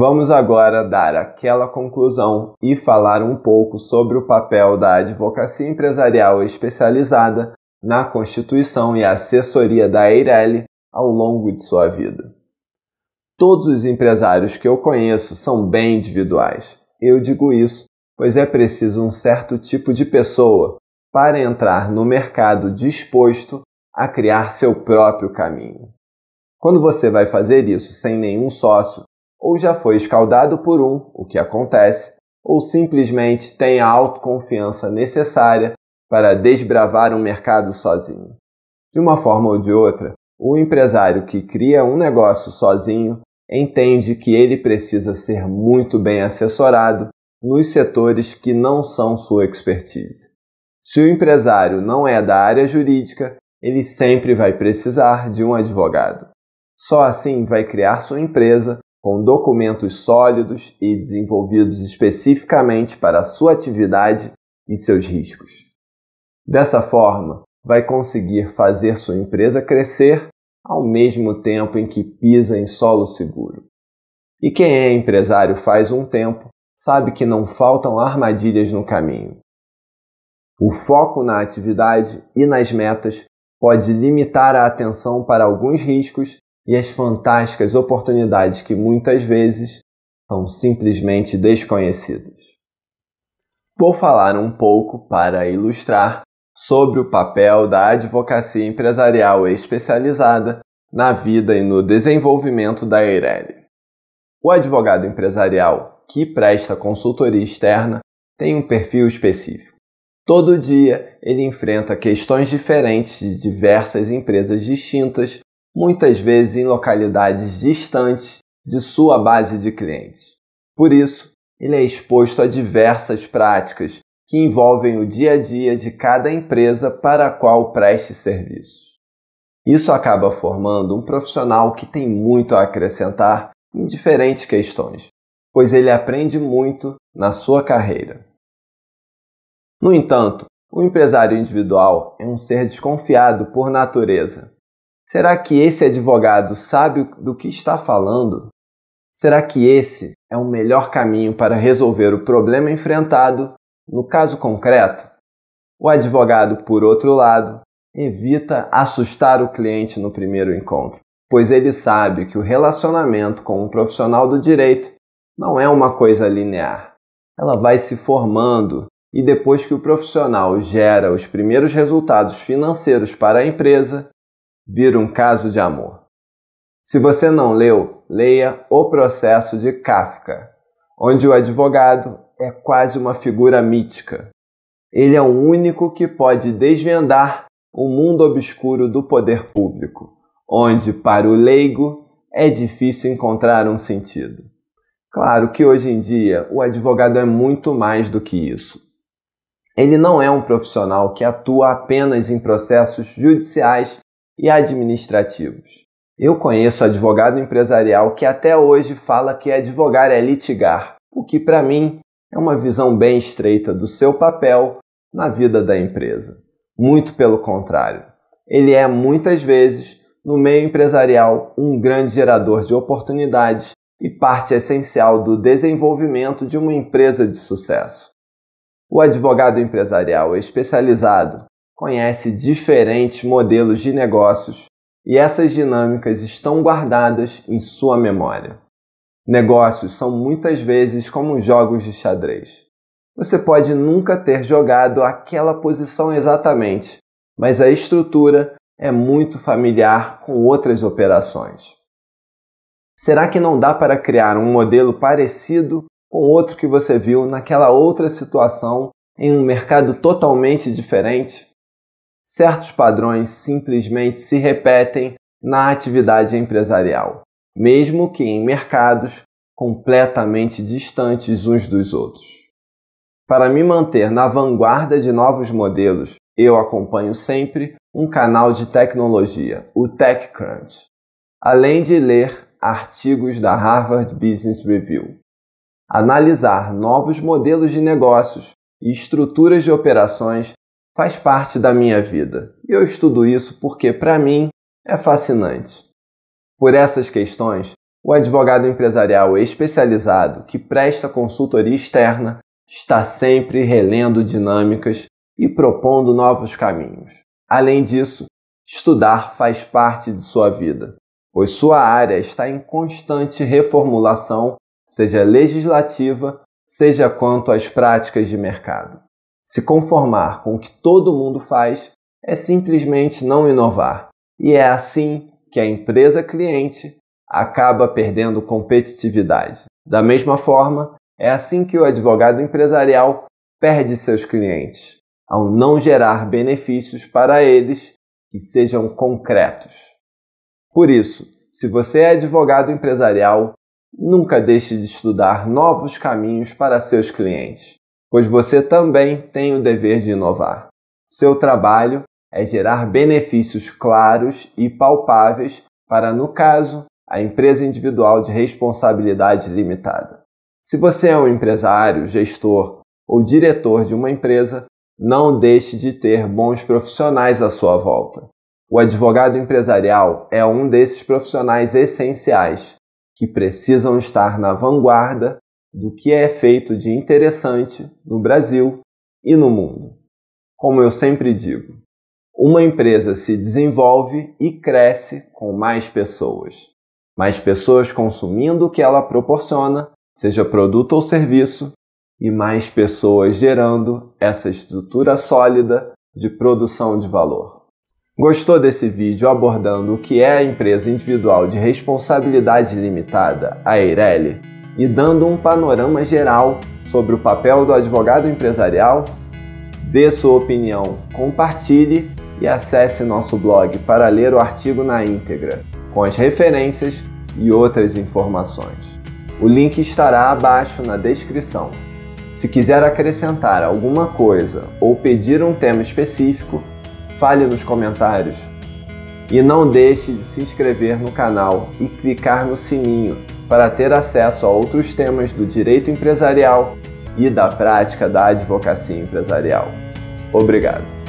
Vamos agora dar aquela conclusão e falar um pouco sobre o papel da advocacia empresarial especializada na constituição e assessoria da Eireli ao longo de sua vida. Todos os empresários que eu conheço são bem individuais. Eu digo isso pois é preciso um certo tipo de pessoa para entrar no mercado disposto a criar seu próprio caminho. Quando você vai fazer isso sem nenhum sócio, ou já foi escaldado por um, o que acontece, ou simplesmente tem a autoconfiança necessária para desbravar um mercado sozinho. De uma forma ou de outra, o empresário que cria um negócio sozinho entende que ele precisa ser muito bem assessorado nos setores que não são sua expertise. Se o empresário não é da área jurídica, ele sempre vai precisar de um advogado. Só assim vai criar sua empresa com documentos sólidos e desenvolvidos especificamente para a sua atividade e seus riscos. Dessa forma, vai conseguir fazer sua empresa crescer ao mesmo tempo em que pisa em solo seguro. E quem é empresário faz um tempo sabe que não faltam armadilhas no caminho. O foco na atividade e nas metas pode limitar a atenção para alguns riscos e as fantásticas oportunidades que muitas vezes são simplesmente desconhecidas. Vou falar um pouco para ilustrar sobre o papel da advocacia empresarial especializada na vida e no desenvolvimento da Eireli. O advogado empresarial que presta consultoria externa tem um perfil específico. Todo dia ele enfrenta questões diferentes de diversas empresas distintas muitas vezes em localidades distantes de sua base de clientes. Por isso, ele é exposto a diversas práticas que envolvem o dia a dia de cada empresa para a qual preste serviço. Isso acaba formando um profissional que tem muito a acrescentar em diferentes questões, pois ele aprende muito na sua carreira. No entanto, o empresário individual é um ser desconfiado por natureza Será que esse advogado sabe do que está falando? Será que esse é o melhor caminho para resolver o problema enfrentado no caso concreto? O advogado, por outro lado, evita assustar o cliente no primeiro encontro, pois ele sabe que o relacionamento com um profissional do direito não é uma coisa linear. Ela vai se formando e depois que o profissional gera os primeiros resultados financeiros para a empresa, vira um caso de amor. Se você não leu, leia O Processo de Kafka, onde o advogado é quase uma figura mítica. Ele é o único que pode desvendar o mundo obscuro do poder público, onde, para o leigo, é difícil encontrar um sentido. Claro que hoje em dia o advogado é muito mais do que isso. Ele não é um profissional que atua apenas em processos judiciais e administrativos. Eu conheço advogado empresarial que até hoje fala que advogar é litigar, o que para mim é uma visão bem estreita do seu papel na vida da empresa. Muito pelo contrário, ele é muitas vezes, no meio empresarial, um grande gerador de oportunidades e parte essencial do desenvolvimento de uma empresa de sucesso. O advogado empresarial é especializado conhece diferentes modelos de negócios e essas dinâmicas estão guardadas em sua memória. Negócios são muitas vezes como jogos de xadrez. Você pode nunca ter jogado aquela posição exatamente, mas a estrutura é muito familiar com outras operações. Será que não dá para criar um modelo parecido com outro que você viu naquela outra situação em um mercado totalmente diferente? certos padrões simplesmente se repetem na atividade empresarial, mesmo que em mercados completamente distantes uns dos outros. Para me manter na vanguarda de novos modelos, eu acompanho sempre um canal de tecnologia, o TechCrunch, além de ler artigos da Harvard Business Review. Analisar novos modelos de negócios e estruturas de operações faz parte da minha vida. E eu estudo isso porque, para mim, é fascinante. Por essas questões, o advogado empresarial especializado que presta consultoria externa está sempre relendo dinâmicas e propondo novos caminhos. Além disso, estudar faz parte de sua vida, pois sua área está em constante reformulação, seja legislativa, seja quanto às práticas de mercado. Se conformar com o que todo mundo faz é simplesmente não inovar. E é assim que a empresa cliente acaba perdendo competitividade. Da mesma forma, é assim que o advogado empresarial perde seus clientes, ao não gerar benefícios para eles que sejam concretos. Por isso, se você é advogado empresarial, nunca deixe de estudar novos caminhos para seus clientes pois você também tem o dever de inovar. Seu trabalho é gerar benefícios claros e palpáveis para, no caso, a empresa individual de responsabilidade limitada. Se você é um empresário, gestor ou diretor de uma empresa, não deixe de ter bons profissionais à sua volta. O advogado empresarial é um desses profissionais essenciais que precisam estar na vanguarda do que é feito de interessante no Brasil e no mundo. Como eu sempre digo, uma empresa se desenvolve e cresce com mais pessoas. Mais pessoas consumindo o que ela proporciona, seja produto ou serviço, e mais pessoas gerando essa estrutura sólida de produção de valor. Gostou desse vídeo abordando o que é a empresa individual de responsabilidade limitada, a Eireli? e dando um panorama geral sobre o papel do advogado empresarial. Dê sua opinião, compartilhe e acesse nosso blog para ler o artigo na íntegra, com as referências e outras informações. O link estará abaixo na descrição. Se quiser acrescentar alguma coisa ou pedir um tema específico, fale nos comentários. E não deixe de se inscrever no canal e clicar no sininho para ter acesso a outros temas do direito empresarial e da prática da advocacia empresarial. Obrigado.